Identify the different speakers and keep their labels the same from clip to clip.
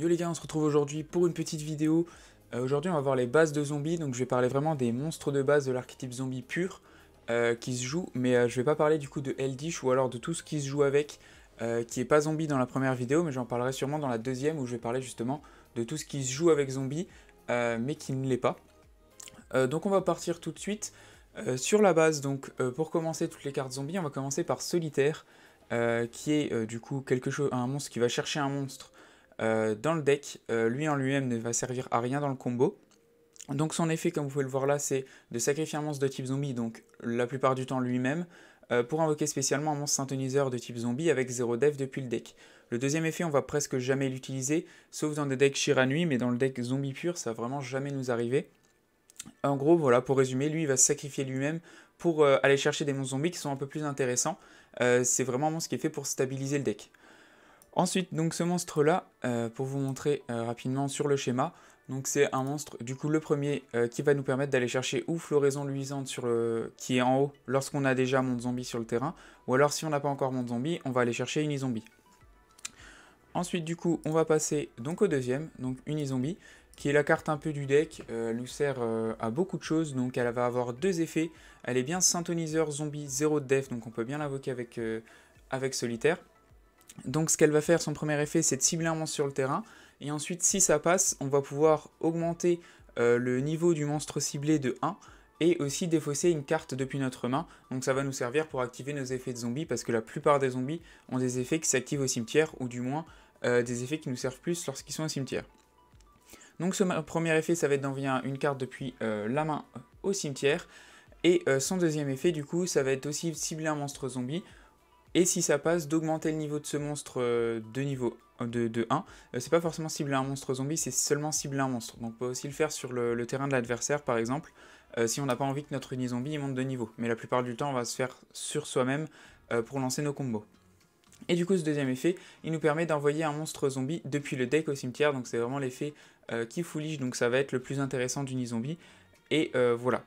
Speaker 1: Yo les gars, on se retrouve aujourd'hui pour une petite vidéo. Euh, aujourd'hui, on va voir les bases de zombies, donc je vais parler vraiment des monstres de base de l'archétype zombie pur euh, qui se joue, mais euh, je vais pas parler du coup de Eldish ou alors de tout ce qui se joue avec, qui est pas zombie dans la première vidéo, mais j'en parlerai sûrement dans la deuxième où je vais parler justement de tout ce qui se joue avec zombie, mais qui ne l'est pas. donc on va partir tout de suite sur la base, donc pour commencer toutes les cartes zombies, on va commencer par Solitaire, qui est du coup quelque chose, un monstre qui va chercher un monstre euh, dans le deck. Euh, lui en lui-même ne va servir à rien dans le combo. Donc son effet, comme vous pouvez le voir là, c'est de sacrifier un monstre de type zombie, donc la plupart du temps lui-même, euh, pour invoquer spécialement un monstre synthoniseur de type zombie avec zéro def depuis le deck. Le deuxième effet, on va presque jamais l'utiliser, sauf dans des decks Shiranui, mais dans le deck zombie pur, ça va vraiment jamais nous arriver. En gros, voilà, pour résumer, lui, il va se sacrifier lui-même pour aller chercher des monstres zombies qui sont un peu plus intéressants. c'est vraiment ce qui est fait pour stabiliser le deck. Ensuite, donc ce monstre-là, euh, pour vous montrer euh, rapidement sur le schéma, donc c'est un monstre, du coup le premier, euh, qui va nous permettre d'aller chercher ou floraison luisante sur qui est en haut lorsqu'on a déjà mon zombie sur le terrain, ou alors si on n'a pas encore mon zombie, on va aller chercher une zombie. Ensuite du coup, on va passer donc au deuxième, donc une zombie, qui est la carte un peu du deck, elle nous sert à beaucoup de choses, donc elle va avoir deux effets, elle est bien synthoniseur zombie 0 de def, donc on peut bien l'invoquer avec, avec solitaire. Donc ce qu'elle va faire, son premier effet, c'est de cibler un monstre sur le terrain. Et ensuite, si ça passe, on va pouvoir augmenter euh, le niveau du monstre ciblé de 1 et aussi défausser une carte depuis notre main. Donc ça va nous servir pour activer nos effets de zombies parce que la plupart des zombies ont des effets qui s'activent au cimetière ou du moins euh, des effets qui nous servent plus lorsqu'ils sont au cimetière. Donc ce premier effet, ça va être d'envoyer une carte depuis euh, la main au cimetière. Et son deuxième effet, du coup, ça va être aussi cibler un monstre zombie. Et si ça passe, d'augmenter le niveau de ce monstre euh, de niveau euh, de, de 1. Euh, c'est pas forcément cibler un monstre zombie, c'est seulement cibler un monstre. Donc on peut aussi le faire sur le, terrain de l'adversaire par exemple, si on n'a pas envie que notre uni zombie monte de niveau. Mais la plupart du temps on va se faire sur soi-même pour lancer nos combos. Et du coup, ce deuxième effet, il nous permet d'envoyer un monstre zombie depuis le deck au cimetière. Donc, c'est vraiment l'effet qui foulige. Donc, ça va être le plus intéressant du zombie. Et voilà.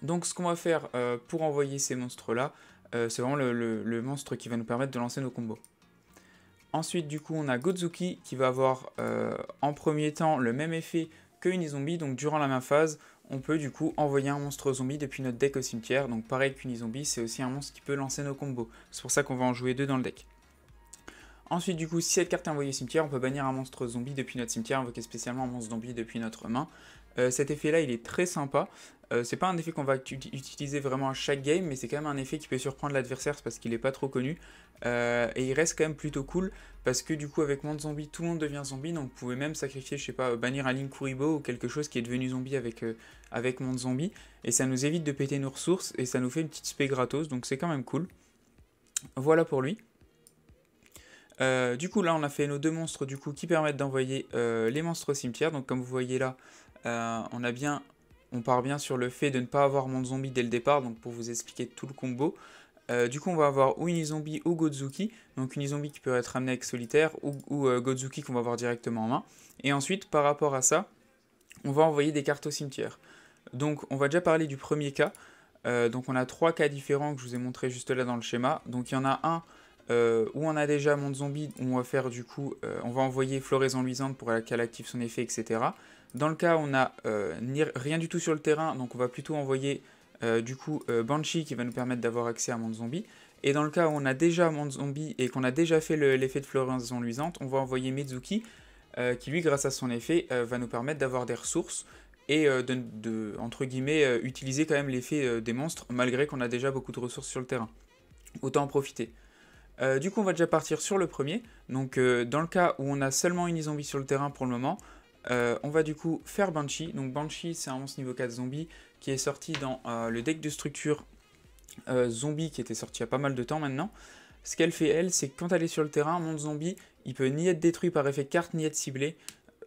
Speaker 1: Donc, ce qu'on va faire pour envoyer ces monstres-là, euh, c'est vraiment le, monstre qui va nous permettre de lancer nos combos. Ensuite, du coup, on a Gozuki qui va avoir euh, en premier temps le même effet que une zombie. Donc, durant la même phase, on peut du coup envoyer un monstre zombie depuis notre deck au cimetière. Donc, pareil qu'une zombie, c'est aussi un monstre qui peut lancer nos combos. C'est pour ça qu'on va en jouer deux dans le deck. Ensuite, du coup, si cette carte est envoyée au cimetière, on peut bannir un monstre zombie depuis notre cimetière, invoquer spécialement un monstre zombie depuis notre main. Euh, cet effet-là, il est très sympa. Euh, c'est pas un effet qu'on va utiliser vraiment à chaque game, mais c'est quand même un effet qui peut surprendre l'adversaire parce qu'il n'est pas trop connu. Euh, et il reste quand même plutôt cool parce que du coup avec Monde Zombie tout le monde devient zombie donc vous pouvez même sacrifier je sais pas bannir un Link Kuribo ou quelque chose qui est devenu zombie avec, euh, avec Monde Zombie et ça nous évite de péter nos ressources et ça nous fait une petite spé gratos donc c'est quand même cool. Voilà pour lui. du coup là on a fait nos deux monstres du coup qui permettent d'envoyer les monstres au cimetière donc comme vous voyez là on a bien on part bien sur le fait de ne pas avoir mon zombie dès le départ, donc pour vous expliquer tout le combo. Euh, du coup, on va avoir ou une zombie ou Godzuki, donc une zombie qui peut être amené avec Solitaire, ou, euh, Godzuki qu'on va avoir directement en main. Et ensuite, par rapport à ça, on va envoyer des cartes au cimetière. Donc, on va déjà parler du premier cas. Euh, donc, on a trois cas différents que je vous ai montrés juste là dans le schéma. Donc, il y en a un où on a déjà mon Zombie, on va faire du coup, on va envoyer Floraison Luisante pour qu'elle active son effet, etc. Dans le cas, où on a euh, rien du tout sur le terrain, donc on va plutôt envoyer euh, du coup euh, Banshee qui va nous permettre d'avoir accès à Monde Zombie. Et dans le cas où on a déjà Monde Zombie et qu'on a déjà fait l'effet de floraison luisante, on va envoyer Mizuki qui lui, grâce à son effet, va nous permettre d'avoir des ressources et de, entre guillemets, utiliser quand même l'effet des monstres, malgré qu'on a déjà beaucoup de ressources sur le terrain. Autant en profiter. du coup, on va déjà partir sur le premier. Donc, dans le cas où on a seulement une zombie sur le terrain pour le moment, euh, on va du coup faire Banshee. Donc Banshee, c'est un monstre niveau 4 zombie qui est sorti dans euh, le deck de structure euh, zombie qui était sorti il y a pas mal de temps maintenant. Ce qu'elle fait, elle, c'est que quand elle est sur le terrain, un monstre zombie, il peut ni être détruit par effet carte, ni être ciblé.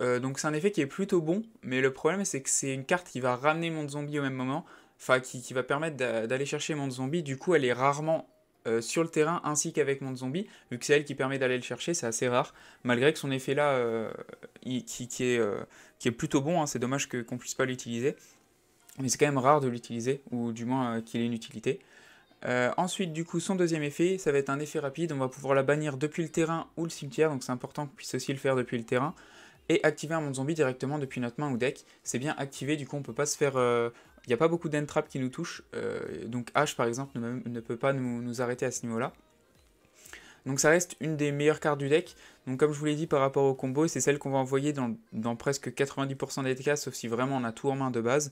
Speaker 1: donc c'est un effet qui est plutôt bon, mais le problème, c'est que c'est une carte qui va ramener monde zombie au même moment, enfin qui, va permettre d'aller chercher monde zombie. Du coup, elle est rarement euh, sur le terrain ainsi qu'avec mon Zombie, vu que c'est elle qui permet d'aller le chercher, c'est assez rare, malgré que son effet là, euh, qui, est, euh, qui, est, plutôt bon, hein, c'est dommage qu'on puisse pas l'utiliser, mais c'est quand même rare de l'utiliser, ou du moins qu'il ait une utilité. ensuite, du coup, son deuxième effet, ça va être un effet rapide, on va pouvoir la bannir depuis le terrain ou le cimetière, donc c'est important qu'on puisse aussi le faire depuis le terrain et activer un monde zombie directement depuis notre main ou deck. C'est bien activé, du coup on peut pas se faire il n'y a pas beaucoup d'entraps qui nous touchent, euh, donc H par exemple ne, peut pas nous, arrêter à ce niveau-là. Donc ça reste une des meilleures cartes du deck. Donc comme je vous l'ai dit par rapport au combo, c'est celle qu'on va envoyer dans, presque 90% des cas, sauf si vraiment on a tout en main de base.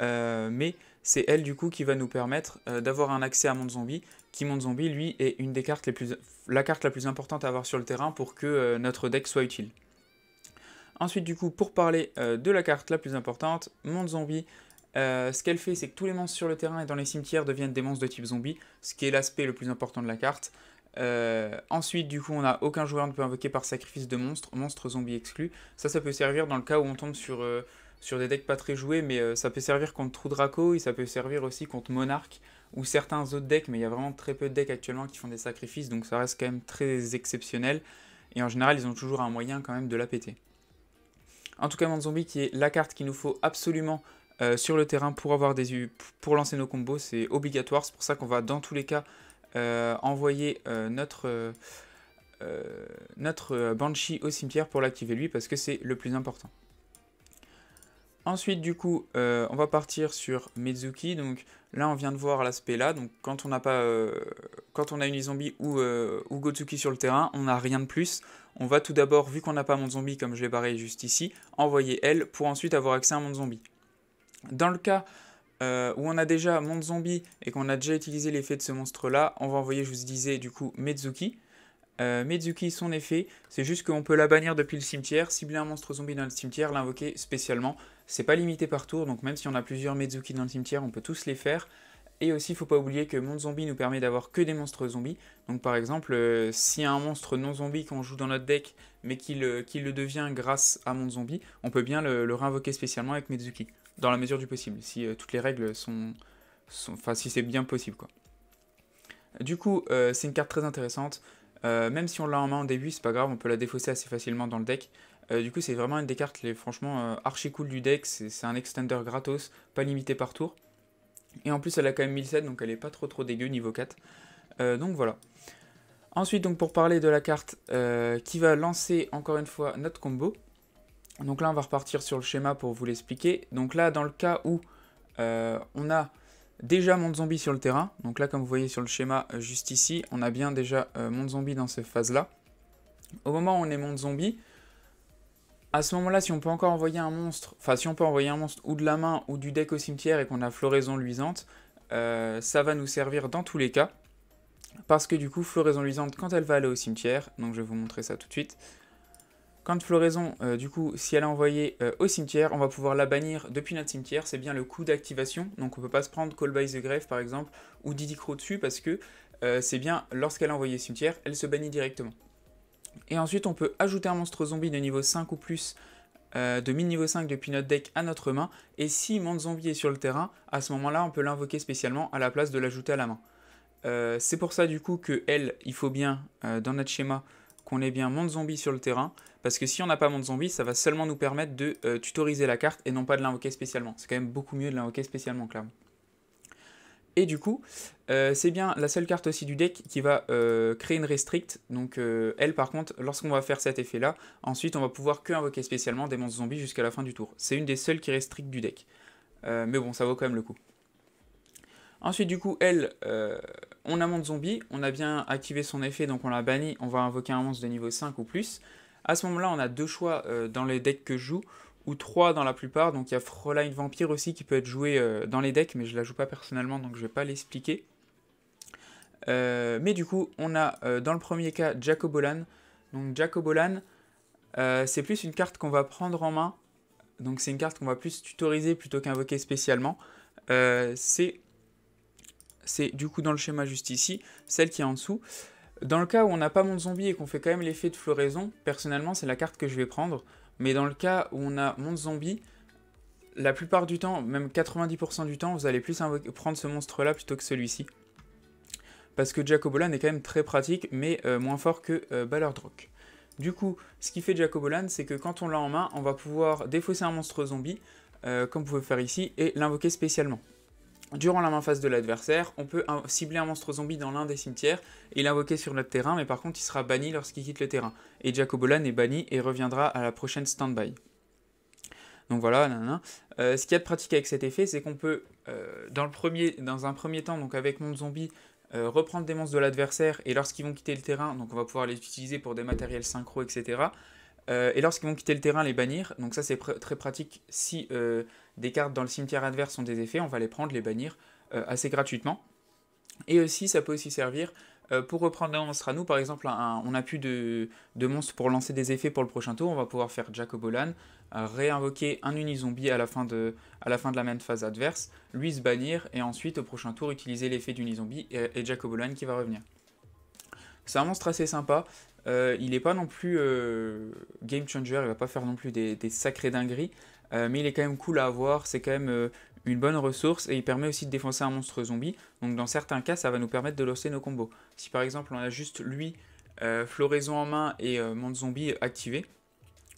Speaker 1: Euh, mais c'est elle du coup qui va nous permettre euh, d'avoir un accès à Monde Zombie, qui Monde Zombie lui est une des cartes les plus, la carte la plus importante à avoir sur le terrain pour que notre deck soit utile. Ensuite du coup pour parler de la carte la plus importante, Monde Zombie euh, ce qu'elle fait, c'est que tous les monstres sur le terrain et dans les cimetières deviennent des monstres de type zombie, ce qui est l'aspect le plus important de la carte. Euh, ensuite, du coup, on a aucun joueur ne peut invoquer par sacrifice de monstres, monstres zombies exclus Ça, ça peut servir dans le cas où on tombe sur, euh, sur des decks pas très joués, mais ça peut servir contre Trou Draco et ça peut servir aussi contre Monarque ou certains autres decks, mais il y a vraiment très peu de decks actuellement qui font des sacrifices, donc ça reste quand même très exceptionnel. Et en général, ils ont toujours un moyen quand même de la péter. En tout cas, mon Zombie qui est la carte qu'il nous faut absolument euh, sur le terrain pour, avoir des, pour lancer nos combos. C'est obligatoire, c'est pour ça qu'on va dans tous les cas euh, envoyer euh, notre, notre Banshee au cimetière pour l'activer lui parce que c'est le plus important. Ensuite, du coup, on va partir sur Mezuki, Donc là, on vient de voir l'aspect là. Donc quand on n'a pas, quand on a une zombie ou, ou Gotsuki sur le terrain, on n'a rien de plus. On va tout d'abord, vu qu'on n'a pas mon zombie comme je l'ai barré juste ici, envoyer elle pour ensuite avoir accès à mon zombie. Dans le cas euh, où on a déjà Monde Zombie et qu'on a déjà utilisé l'effet de ce monstre-là, on va envoyer, je vous disais, du coup, Mezuki. Euh, Mezuki, son effet, c'est juste qu'on peut la bannir depuis le cimetière, cibler un monstre zombie dans le cimetière, l'invoquer spécialement. C'est pas limité par tour, donc même si on a plusieurs Mezuki dans le cimetière, on peut tous les faire. Et aussi, faut pas oublier que Monde Zombie nous permet d'avoir que des monstres zombies. Donc par exemple, euh, si un monstre non zombie qu'on joue dans notre deck, mais qu'il euh, le devient grâce à Monde Zombie, on peut bien le, le réinvoquer spécialement avec Mezuki dans la mesure du possible, si euh, toutes les règles sont... Enfin, si c'est bien possible, quoi. Du coup, euh, c'est une carte très intéressante. Euh, même si on l'a en main en début, c'est pas grave, on peut la défausser assez facilement dans le deck. du coup, c'est vraiment une des cartes, franchement, archi cool du deck. C'est un extender gratos, pas limité par tour. Et en plus, elle a quand même 1007, donc elle est pas trop trop dégueu niveau 4. donc voilà. Ensuite, donc pour parler de la carte qui va lancer encore une fois notre combo, donc là, on va repartir sur le schéma pour vous l'expliquer. Donc là, dans le cas où euh, on a déjà mon zombie sur le terrain, donc là, comme vous voyez sur le schéma euh, juste ici, on a bien déjà euh, mon zombie dans cette phase-là. Au moment où on est mon zombie, à ce moment-là, si on peut encore envoyer un monstre, enfin si on peut envoyer un monstre ou de la main ou du deck au cimetière et qu'on a floraison luisante, ça va nous servir dans tous les cas. Parce que du coup, floraison luisante, quand elle va aller au cimetière, donc je vais vous montrer ça tout de suite, quand floraison, euh, du coup, si elle est envoyée euh, au cimetière, on va pouvoir la bannir depuis notre cimetière. C'est bien le coût d'activation. Donc on ne peut pas se prendre Call by the Grave par exemple ou Crow dessus parce que euh, c'est bien lorsqu'elle est envoyée au cimetière, elle se bannit directement. Et ensuite, on peut ajouter un monstre zombie de niveau 5 ou plus de 1000 niveau 5 depuis notre deck à notre main. Et si mon zombie est sur le terrain, à ce moment-là, on peut l'invoquer spécialement à la place de l'ajouter à la main. c'est pour ça du coup que elle, il faut bien dans notre schéma qu'on ait bien monde zombie sur le terrain, parce que si on n'a pas monde zombie, ça va seulement nous permettre de euh, tutoriser la carte et non pas de l'invoquer spécialement. C'est quand même beaucoup mieux de l'invoquer spécialement, clairement. Et du coup, euh, c'est bien la seule carte aussi du deck qui va euh, créer une restrict. Donc elle, par contre, lorsqu'on va faire cet effet-là, ensuite on va pouvoir que invoquer spécialement des monstres zombies jusqu'à la fin du tour. C'est une des seules qui restrict du deck. mais bon, ça vaut quand même le coup. Ensuite, du coup, elle, euh, on a mon zombie, on a bien activé son effet, donc on l'a banni, on va invoquer un monstre de niveau 5 ou plus. À ce moment-là, on a deux choix euh, dans les decks que je joue, ou trois dans la plupart, donc il y a froline Vampire aussi qui peut être joué euh, dans les decks, mais je ne la joue pas personnellement, donc je ne vais pas l'expliquer. mais du coup, on a dans le premier cas Jacobolan. Donc Jacobolan, c'est plus une carte qu'on va prendre en main, donc c'est une carte qu'on va plus tutoriser plutôt qu'invoquer spécialement. c'est c'est du coup dans le schéma juste ici, celle qui est en dessous. Dans le cas où on n'a pas mon zombie et qu'on fait quand même l'effet de floraison, personnellement c'est la carte que je vais prendre, mais dans le cas où on a mon zombie, la plupart du temps, même 90% du temps, vous allez plus prendre ce monstre-là plutôt que celui-ci. Parce que Jacobolan est quand même très pratique, mais euh, moins fort que euh, Du coup, ce qui fait Jacobolan, c'est que quand on l'a en main, on va pouvoir défausser un monstre zombie, euh, comme vous pouvez faire ici, et l'invoquer spécialement. Durant la main phase de l'adversaire, on peut cibler un monstre zombie dans l'un des cimetières et l'invoquer sur notre terrain, mais par contre il sera banni lorsqu'il quitte le terrain. Et Jacobolan est banni et reviendra à la prochaine stand-by. Donc voilà, euh, ce qu'il y a de pratique avec cet effet, c'est qu'on peut, euh, dans, le premier, dans un premier temps, donc avec mon Zombie, euh, reprendre des monstres de l'adversaire et lorsqu'ils vont quitter le terrain, donc on va pouvoir les utiliser pour des matériels synchro, etc. Euh, et lorsqu'ils vont quitter le terrain, les bannir. Donc ça, c'est très pratique. Si euh, des cartes dans le cimetière adverse ont des effets, on va les prendre, les bannir euh, assez gratuitement. Et aussi, ça peut aussi servir pour reprendre un monstre à nous. Par exemple, on n'a plus de, monstres pour lancer des effets pour le prochain tour. On va pouvoir faire Jacobolan, réinvoquer un unizombie à la, fin de, à la fin de la même phase adverse, lui se bannir, et ensuite, au prochain tour, utiliser l'effet d'unizombie et, et Jacobolan qui va revenir. C'est un monstre assez sympa. Euh, il n'est pas non plus euh, game changer, il va pas faire non plus des, sacrés dingueries, euh, mais il est quand même cool à avoir, c'est quand même une bonne ressource et il permet aussi de défoncer un monstre zombie, donc dans certains cas ça va nous permettre de lancer nos combos. Si par exemple on a juste lui, floraison en main et monde zombie activé,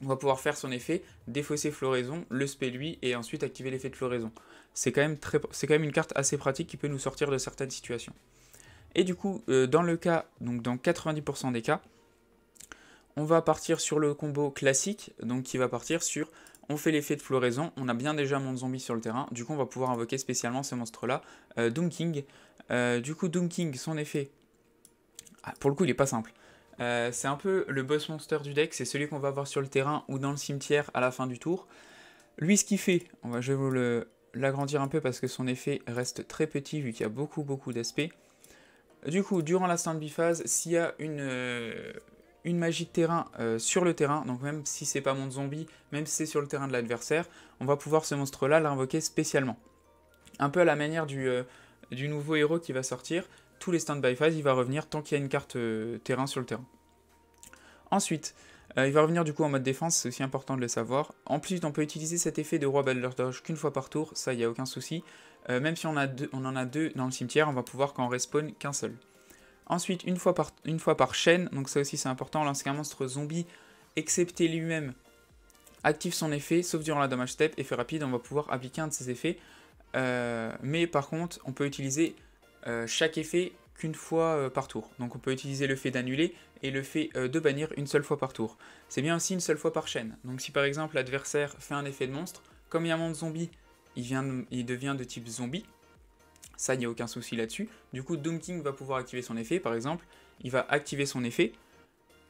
Speaker 1: on va pouvoir faire son effet, défausser floraison, le spé lui et ensuite activer l'effet de floraison. C'est quand, quand même une carte assez pratique qui peut nous sortir de certaines situations. Et du coup, dans le cas, donc dans 90% des cas, on va partir sur le combo classique, donc qui va partir sur on fait l'effet de floraison, on a bien déjà mon zombie sur le terrain, du coup on va pouvoir invoquer spécialement ce monstre-là, euh, Doom King. Euh, du coup King, son effet, ah, pour le coup il n'est pas simple. Euh, c'est un peu le boss monster du deck, c'est celui qu'on va avoir sur le terrain ou dans le cimetière à la fin du tour. Lui ce qu'il fait, on va, je vais vous le, l'agrandir un peu parce que son effet reste très petit vu qu'il y a beaucoup beaucoup d'aspects. Du coup, durant la stand phase, s'il y a une, une magie de terrain euh, sur le terrain, donc même si c'est pas mon zombie, même si c'est sur le terrain de l'adversaire, on va pouvoir ce monstre-là l'invoquer spécialement. Un peu à la manière du, euh, nouveau héros qui va sortir, tous les stand-by phase, il va revenir tant qu'il y a une carte euh, terrain sur le terrain. Ensuite, il va revenir du coup en mode défense, c'est aussi important de le savoir. En plus, on peut utiliser cet effet de roi Baldur qu'une fois par tour, ça, il n'y a aucun souci. même si on, a on en a deux dans le cimetière, on va pouvoir qu'en respawn qu'un seul. Ensuite, une fois par, une fois par chaîne, donc ça aussi c'est important, lorsqu'un monstre zombie, excepté lui-même, active son effet, sauf durant la damage step, effet rapide, on va pouvoir appliquer un de ses effets. Euh, mais par contre, on peut utiliser euh, chaque effet qu'une fois euh, par tour. Donc on peut utiliser le fait d'annuler et le fait de bannir une seule fois par tour. C'est bien aussi une seule fois par chaîne. Donc si par exemple l'adversaire fait un effet de monstre, comme il y a un monde zombie, il, vient il devient de type zombie, ça, il n'y a aucun souci là-dessus. Du coup, Doom King va pouvoir activer son effet, par exemple. Il va activer son effet.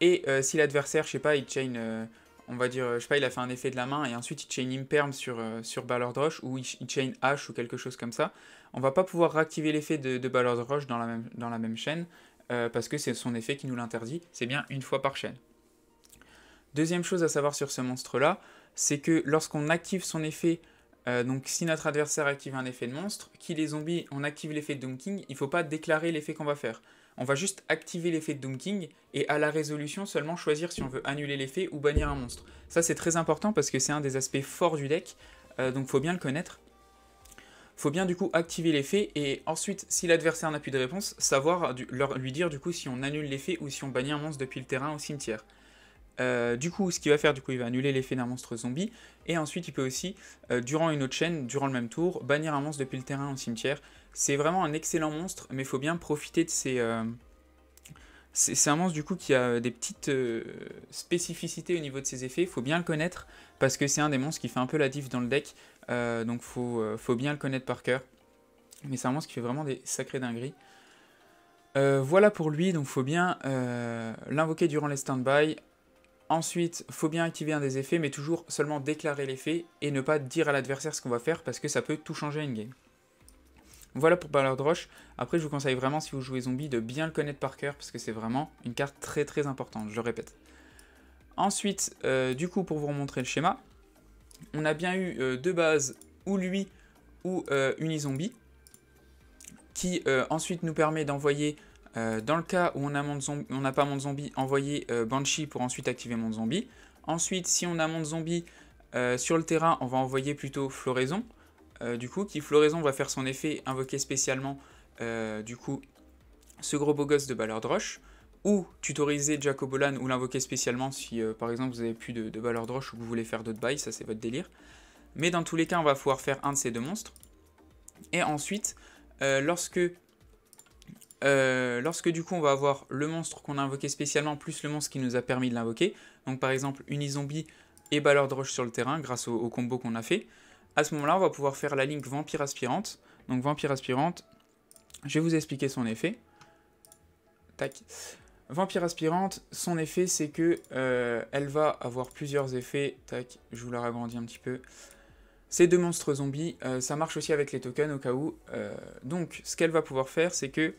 Speaker 1: Et euh, si l'adversaire, je sais pas, il chain, euh, on va dire, euh, je sais pas, il a fait un effet de la main et ensuite il chain Imperm sur, sur Ballard Rush ou il, chain H ou quelque chose comme ça, on va pas pouvoir réactiver l'effet de, Ballard Rush dans la même, dans la même chaîne parce que c'est son effet qui nous l'interdit. C'est bien une fois par chaîne. Deuxième chose à savoir sur ce monstre-là, c'est que lorsqu'on active son effet euh, donc si notre adversaire active un effet de monstre, qui les zombies, on active l'effet de Doom King, il ne faut pas déclarer l'effet qu'on va faire. On va juste activer l'effet de Doom King et à la résolution seulement choisir si on veut annuler l'effet ou bannir un monstre. Ça c'est très important parce que c'est un des aspects forts du deck, donc euh, donc faut bien le connaître. Faut bien du coup activer l'effet et ensuite si l'adversaire n'a plus de réponse, savoir lui dire du coup si on annule l'effet ou si on bannit un monstre depuis le terrain au cimetière. Euh, du coup, ce qu'il va faire, du coup, il va annuler l'effet d'un monstre zombie. Et ensuite, il peut aussi, euh, durant une autre chaîne, durant le même tour, bannir un monstre depuis le terrain au cimetière. C'est vraiment un excellent monstre, mais il faut bien profiter de ses... Euh, c'est un monstre du coup qui a des petites spécificités au niveau de ses effets, il faut bien le connaître parce que c'est un des monstres qui fait un peu la diff dans le deck, donc faut, faut bien le connaître par cœur. Mais c'est un monstre qui fait vraiment des sacrés dingueries. voilà pour lui, donc faut bien l'invoquer durant les stand-by, Ensuite, faut bien activer un des effets, mais toujours seulement déclarer l'effet et ne pas dire à l'adversaire ce qu'on va faire parce que ça peut tout changer une game. Voilà pour Ballard Rush. Après, je vous conseille vraiment, si vous jouez zombie, de bien le connaître par cœur parce que c'est vraiment une carte très très importante, je le répète. Ensuite, euh, du coup, pour vous remontrer le schéma, on a bien eu euh, deux bases, base ou lui ou euh, Unizombie qui ensuite nous permet d'envoyer euh, dans le cas où on n'a pas mon zombie, envoyer euh, Banshee pour ensuite activer mon zombie. Ensuite, si on a mon zombie euh, sur le terrain, on va envoyer plutôt floraison. du coup, qui floraison va faire son effet invoquer spécialement du coup ce gros beau gosse de Ballard Roche ou tutoriser Jacobolan ou l'invoquer spécialement si par exemple vous n'avez plus de, de Ballard Roche ou vous voulez faire d'autres bails, ça c'est votre délire. Mais dans tous les cas, on va pouvoir faire un de ces deux monstres. Et ensuite, lorsque euh, lorsque du coup on va avoir le monstre qu'on a invoqué spécialement plus le monstre qui nous a permis de l'invoquer, donc par exemple Unizombie et Balleur de Roche sur le terrain grâce au, combo qu'on a fait, à ce moment-là on va pouvoir faire la ligne Vampire Aspirante. Donc Vampire Aspirante, je vais vous expliquer son effet. Tac. Vampire Aspirante, son effet c'est que euh, elle va avoir plusieurs effets. Tac, je vous la agrandis un petit peu. Ces deux monstres zombies, euh, ça marche aussi avec les tokens au cas où. donc ce qu'elle va pouvoir faire c'est que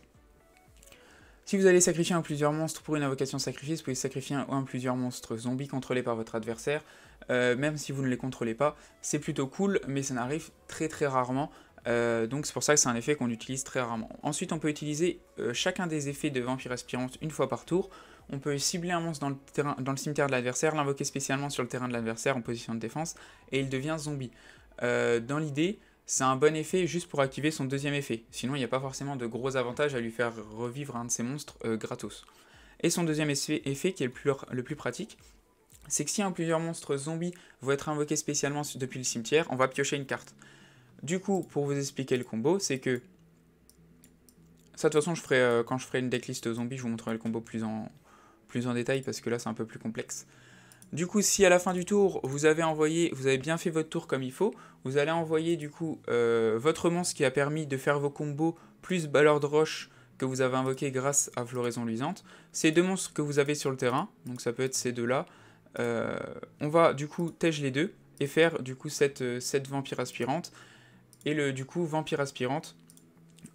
Speaker 1: si vous allez sacrifier un plusieurs monstres pour une invocation sacrifice, vous pouvez sacrifier un, un plusieurs monstres zombies contrôlés par votre adversaire, euh, même si vous ne les contrôlez pas. C'est plutôt cool, mais ça n'arrive très très rarement. Euh, donc c'est pour ça que c'est un effet qu'on utilise très rarement. Ensuite, on peut utiliser euh, chacun des effets de Vampire Aspirante une fois par tour. On peut cibler un monstre dans le, dans le cimetière de l'adversaire, l'invoquer spécialement sur le terrain de l'adversaire en position de défense, et il devient zombie. dans l'idée, c'est un bon effet juste pour activer son deuxième effet. Sinon, il n'y a pas forcément de gros avantages à lui faire revivre un de ses monstres euh, gratos. Et son deuxième effet, qui est le plus, le plus pratique, c'est que si un plusieurs monstres zombies vont être invoqués spécialement depuis le cimetière, on va piocher une carte. Du coup, pour vous expliquer le combo, c'est que... Ça, de toute façon, je euh, quand je ferai une decklist zombie, je vous montrerai le combo plus plus en détail, parce que là, c'est un peu plus complexe. Du coup, si à la fin du tour, vous avez envoyé, vous avez bien fait votre tour comme il faut, vous allez envoyer du coup euh, votre monstre qui a permis de faire vos combos plus Ballard de Roche que vous avez invoqué grâce à Floraison Luisante. Ces deux monstres que vous avez sur le terrain, donc ça peut être ces deux-là, euh, on va du coup tège les deux et faire du coup cette, euh, cette vampire aspirante. Et le du coup vampire aspirante,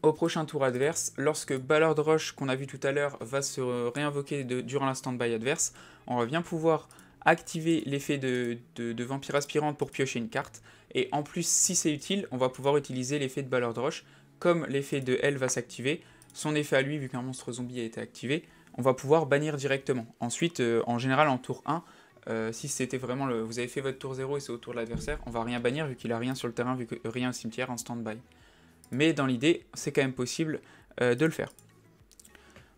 Speaker 1: au prochain tour adverse, lorsque Ballard Roche, qu'on a vu tout à l'heure va se réinvoquer durant la stand-by adverse, on va bien pouvoir activer l'effet de, vampire aspirante pour piocher une carte. Et en plus, si c'est utile, on va pouvoir utiliser l'effet de Ballard Roche. Comme l'effet de L va s'activer, son effet à lui, vu qu'un monstre zombie a été activé, on va pouvoir bannir directement. Ensuite, euh, en général, en tour 1, euh, si c'était vraiment le, vous avez fait votre tour 0 et c'est au tour de l'adversaire, on va rien bannir vu qu'il a rien sur le terrain, vu que rien au cimetière en stand-by. Mais dans l'idée, c'est quand même possible euh, de le faire.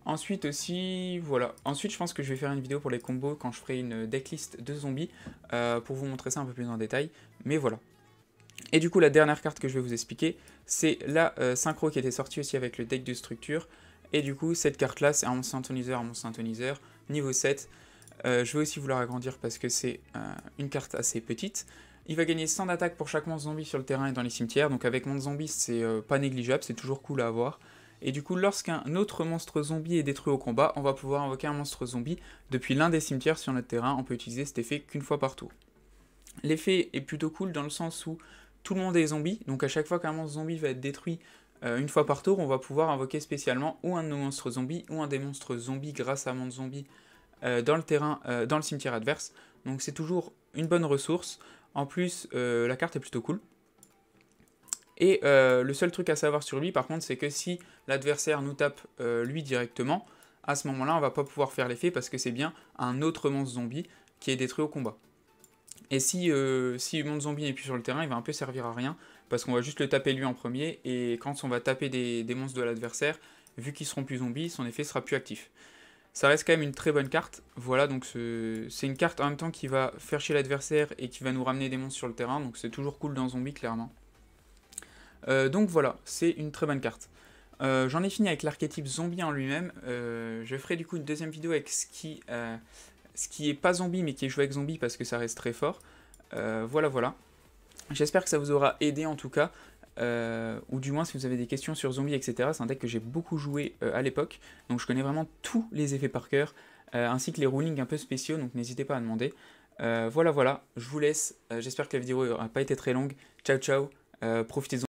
Speaker 1: Ensuite aussi, voilà. Ensuite, je pense que je vais faire une vidéo pour les combos quand je ferai une decklist de zombies euh, pour vous montrer ça un peu plus en détail. Mais voilà. Et du coup, la dernière carte que je vais vous expliquer, c'est la euh, synchro qui était sortie aussi avec le deck de structure. Et du coup, cette carte-là, c'est un monstre syntoniseur, un monstre niveau 7. Euh, je vais aussi vouloir agrandir parce que c'est une carte assez petite. Il va gagner 100 d'attaque pour chaque monstre zombie sur le terrain et dans les cimetières. Donc avec monstre zombie, c'est pas négligeable, c'est toujours cool à avoir. Et du coup, lorsqu'un autre monstre zombie est détruit au combat, on va pouvoir invoquer un monstre zombie depuis l'un des cimetières sur notre terrain. On peut utiliser cet effet qu'une fois par tour. L'effet est plutôt cool dans le sens où tout le monde est zombie, donc à chaque fois qu'un monstre zombie va être détruit euh, une fois par tour, on va pouvoir invoquer spécialement ou un de nos monstres zombies ou un des monstres zombies grâce à mon zombie euh, dans le terrain, euh, dans le cimetière adverse. Donc c'est toujours une bonne ressource. En plus, la carte est plutôt cool. Et euh, le seul truc à savoir sur lui, par contre, c'est que si l'adversaire nous tape euh, lui directement, à ce moment-là, on va pas pouvoir faire l'effet parce que c'est bien un autre monstre zombie qui est détruit au combat. Et euh, si, le monstre zombie n'est plus sur le terrain, il va un peu servir à rien parce qu'on va juste le taper lui en premier. Et quand on va taper des, monstres de l'adversaire, vu qu'ils seront plus zombies, son effet sera plus actif. Ça reste quand même une très bonne carte. Voilà, donc c'est une carte en même temps qui va faire chier l'adversaire et qui va nous ramener des monstres sur le terrain. Donc c'est toujours cool dans Zombie, clairement. Euh, donc voilà, c'est une très bonne carte. Euh, j'en ai fini avec l'archétype zombie en lui-même. Euh, je ferai du coup une deuxième vidéo avec ce qui, est pas zombie mais qui est joué avec zombie parce que ça reste très fort. voilà, voilà. J'espère que ça vous aura aidé en tout cas. ou du moins si vous avez des questions sur zombie, etc. C'est un deck que j'ai beaucoup joué à l'époque. Donc je connais vraiment tous les effets par cœur. ainsi que les rulings un peu spéciaux. Donc n'hésitez pas à demander. voilà, voilà. Je vous laisse. J'espère que la vidéo n'aura pas été très longue. Ciao, ciao. profitez-en.